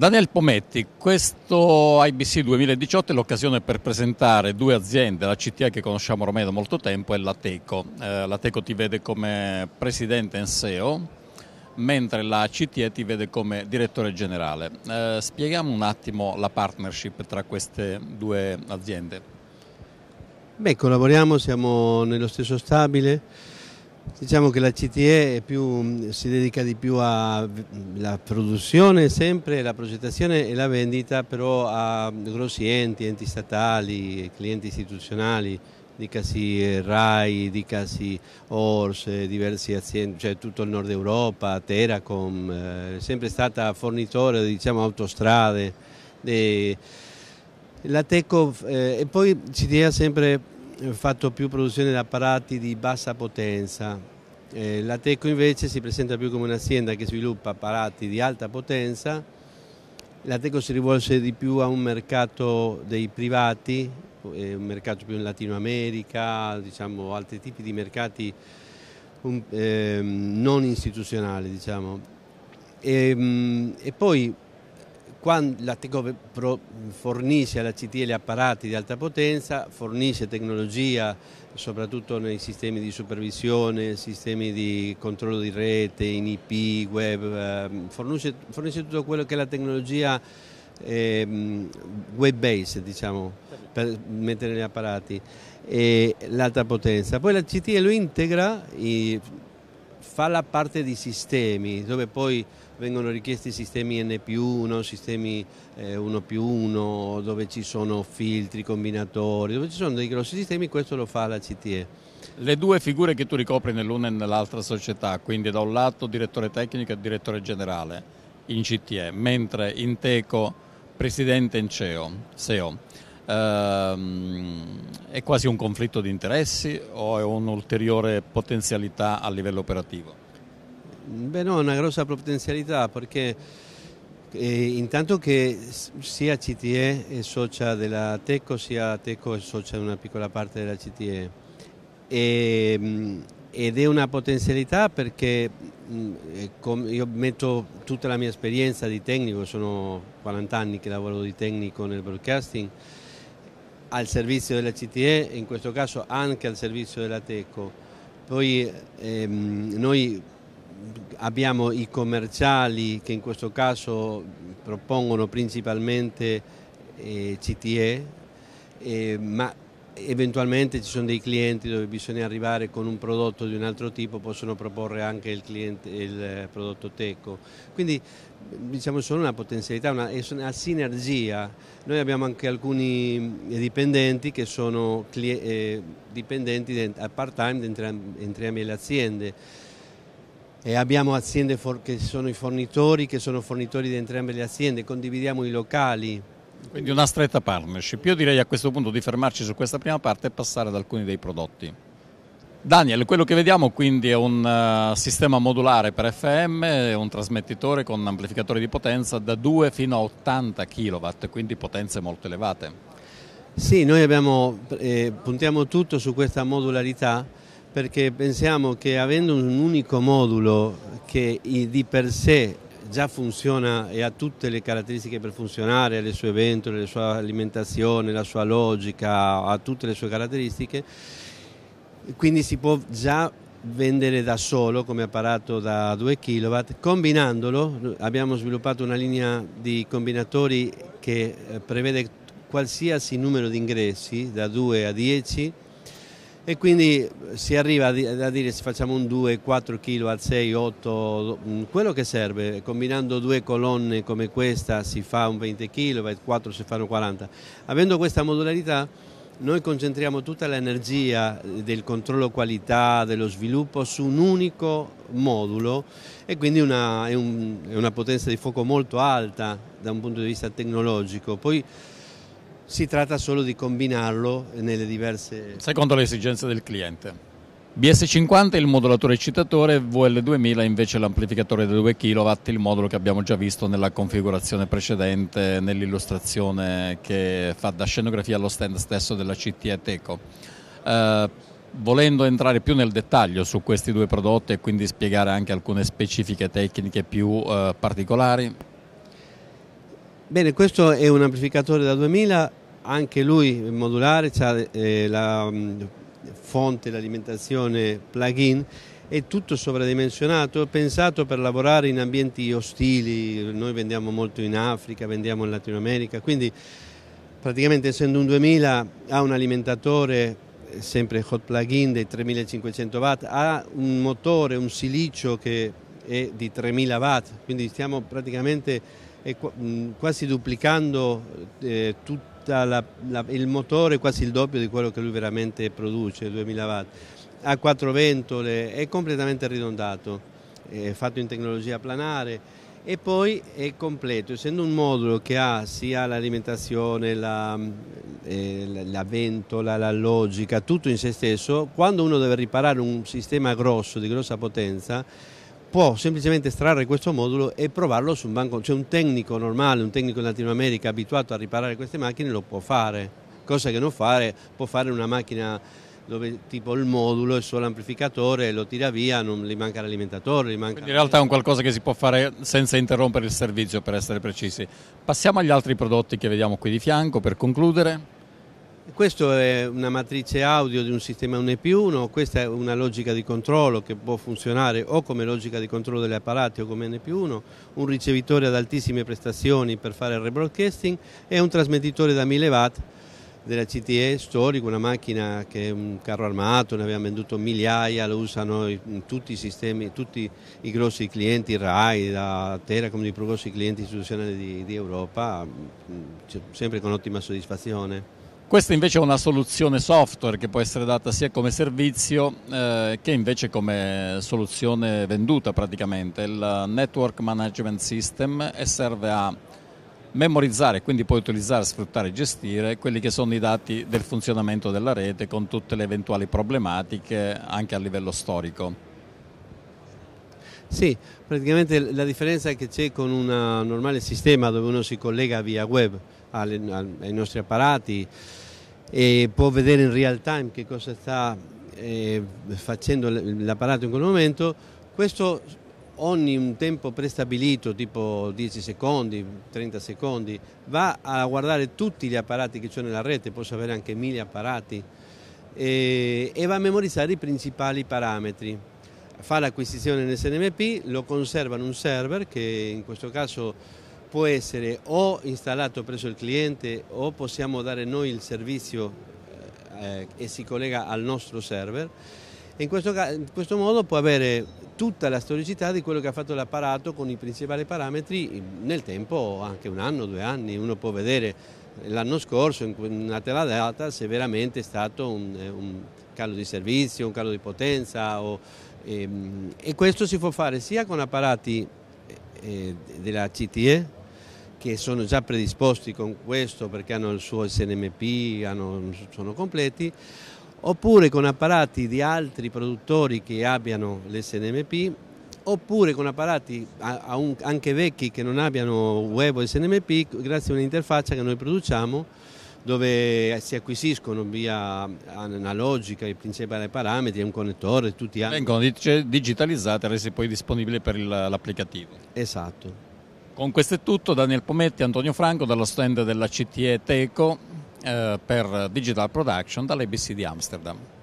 Daniel Pometti, questo IBC 2018 è l'occasione per presentare due aziende, la CTA che conosciamo ormai da molto tempo e la Teco. Eh, la Teco ti vede come presidente in SEO, mentre la CTA ti vede come direttore generale. Eh, spieghiamo un attimo la partnership tra queste due aziende. Beh, collaboriamo, siamo nello stesso stabile Diciamo che la CTE più, mm, si dedica di più alla produzione sempre, alla progettazione e la vendita però a grossi enti, enti statali, clienti istituzionali, dicasi RAI, dicasi ORS, eh, diverse aziende, cioè tutto il nord Europa, Teracom, eh, è sempre stata fornitore di diciamo, autostrade. De... La Teco eh, e poi CTE ha sempre eh, fatto più produzione di apparati di bassa potenza. Eh, la Teco invece si presenta più come un'azienda che sviluppa apparati di alta potenza. La Teco si rivolge di più a un mercato dei privati, eh, un mercato più in Latino America, diciamo, altri tipi di mercati un, eh, non istituzionali. Diciamo. E, ehm, e poi quando la TECO fornisce alla gli apparati di alta potenza, fornisce tecnologia soprattutto nei sistemi di supervisione, sistemi di controllo di rete, in IP, web, ehm, fornisce, fornisce tutto quello che è la tecnologia eh, web-based diciamo, per mettere negli apparati e l'alta potenza. Poi la CTL lo integra fa la parte di sistemi, dove poi vengono richiesti sistemi N più 1, sistemi 1 eh, più 1, dove ci sono filtri, combinatori, dove ci sono dei grossi sistemi, questo lo fa la CTE. Le due figure che tu ricopri nell'una e nell'altra società, quindi da un lato direttore tecnico e direttore generale in CTE, mentre in Teco presidente in CEO. CEO. Ehm, è quasi un conflitto di interessi o è un'ulteriore potenzialità a livello operativo? Beh no, è una grossa potenzialità perché eh, intanto che sia CTE è socia della Teco, sia Teco è socia di una piccola parte della CTE e, ehm, ed è una potenzialità perché mm, io metto tutta la mia esperienza di tecnico, sono 40 anni che lavoro di tecnico nel broadcasting al servizio della CTE e in questo caso anche al servizio della Teco. Poi ehm, noi abbiamo i commerciali che in questo caso propongono principalmente eh, CTE, eh, ma eventualmente ci sono dei clienti dove bisogna arrivare con un prodotto di un altro tipo, possono proporre anche il, cliente, il eh, prodotto teco. Quindi diciamo sono una potenzialità, una, una sinergia. Noi abbiamo anche alcuni eh, dipendenti che sono eh, dipendenti a part time di entrambe le aziende. E abbiamo aziende che sono i fornitori, che sono fornitori di entrambe le aziende, condividiamo i locali, quindi una stretta partnership. Io direi a questo punto di fermarci su questa prima parte e passare ad alcuni dei prodotti. Daniel, quello che vediamo quindi è un eh, sistema modulare per FM, un trasmettitore con amplificatore di potenza da 2 fino a 80 kW, quindi potenze molto elevate. Sì, noi abbiamo, eh, puntiamo tutto su questa modularità perché pensiamo che avendo un unico modulo che di per sé già funziona e ha tutte le caratteristiche per funzionare, le sue ventole, la sua alimentazione, la sua logica, ha tutte le sue caratteristiche, quindi si può già vendere da solo come apparato da 2 kW, combinandolo abbiamo sviluppato una linea di combinatori che eh, prevede qualsiasi numero di ingressi da 2 a 10 e quindi eh, si arriva a dire se facciamo un 2, 4 kg al 6, 8, mm, quello che serve, combinando due colonne come questa si fa un 20 kg, 4 si fanno 40. Avendo questa modularità noi concentriamo tutta l'energia eh, del controllo qualità, dello sviluppo su un unico modulo e quindi una, è, un, è una potenza di fuoco molto alta da un punto di vista tecnologico. Poi, si tratta solo di combinarlo nelle diverse... Secondo le esigenze del cliente. BS50 il modulatore eccitatore, VL2000 invece l'amplificatore da 2 kW, il modulo che abbiamo già visto nella configurazione precedente, nell'illustrazione che fa da scenografia allo stand stesso della CT Eteco. Eh, volendo entrare più nel dettaglio su questi due prodotti e quindi spiegare anche alcune specifiche tecniche più eh, particolari. Bene, questo è un amplificatore da 2000 anche lui modulare, ha eh, la mm, fonte, l'alimentazione plug-in è tutto sovradimensionato, pensato per lavorare in ambienti ostili, noi vendiamo molto in Africa, vendiamo in Latino America, quindi praticamente essendo un 2000 ha un alimentatore eh, sempre hot plug-in dei 3500 watt, ha un motore, un silicio che è di 3000 watt, quindi stiamo praticamente mm, quasi duplicando eh, tutto costa la, la, il motore quasi il doppio di quello che lui veramente produce, 2000 watt, ha quattro ventole, è completamente ridondato, è fatto in tecnologia planare e poi è completo, essendo un modulo che ha sia l'alimentazione, la, eh, la ventola, la logica, tutto in se stesso, quando uno deve riparare un sistema grosso, di grossa potenza, può semplicemente estrarre questo modulo e provarlo su un banco, cioè un tecnico normale, un tecnico in Latino America abituato a riparare queste macchine lo può fare, cosa che non fare, può fare una macchina dove tipo il modulo è solo amplificatore, lo tira via, non gli manca l'alimentatore. Manca... Quindi in realtà è un qualcosa che si può fare senza interrompere il servizio per essere precisi. Passiamo agli altri prodotti che vediamo qui di fianco per concludere. Questo è una matrice audio di un sistema 1 più 1, questa è una logica di controllo che può funzionare o come logica di controllo degli apparati o come N più 1, un ricevitore ad altissime prestazioni per fare il rebroadcasting e un trasmettitore da 1000 watt della CTE storico, una macchina che è un carro armato, ne abbiamo venduto migliaia, lo usano in tutti i sistemi, tutti i grossi clienti, RAI, da Teracom, i più grossi clienti istituzionali di, di Europa, mm, cioè, sempre con ottima soddisfazione. Questa invece è una soluzione software che può essere data sia come servizio eh, che invece come soluzione venduta praticamente, il Network Management System e serve a memorizzare, quindi puoi utilizzare, sfruttare e gestire quelli che sono i dati del funzionamento della rete con tutte le eventuali problematiche anche a livello storico. Sì, praticamente la differenza che c'è con un normale sistema dove uno si collega via web alle, ai nostri apparati e può vedere in real time che cosa sta eh, facendo l'apparato in quel momento, questo ogni un tempo prestabilito, tipo 10 secondi, 30 secondi, va a guardare tutti gli apparati che c'è nella rete, posso avere anche mille apparati, eh, e va a memorizzare i principali parametri. Fa l'acquisizione in SNMP, lo conserva in un server che in questo caso può essere o installato presso il cliente o possiamo dare noi il servizio eh, eh e si collega al nostro server. In questo, in questo, modo può avere tutta la storicità di quello che ha fatto l'apparato con i principali parametri nel tempo, anche un anno, due anni, uno può vedere l'anno scorso in una tela data se veramente è stato un, eh, un calo di servizio, un calo di potenza o, ehm, e questo si può fare sia con apparati eh, eh della CTE che sono già predisposti con questo perché hanno il suo SNMP, hanno, sono completi, oppure con apparati di altri produttori che abbiano l'SNMP, oppure con apparati anche vecchi che non abbiano web o SNMP grazie a un'interfaccia che noi produciamo dove si acquisiscono via analogica i principali parametri, un connettore, tutti gli altri. Vengono cioè, digitalizzati e rese poi disponibili per l'applicativo. Esatto. Con questo è tutto, Daniel Pometti, Antonio Franco dallo stand della CTE Teco eh, per Digital Production dall'ABC di Amsterdam.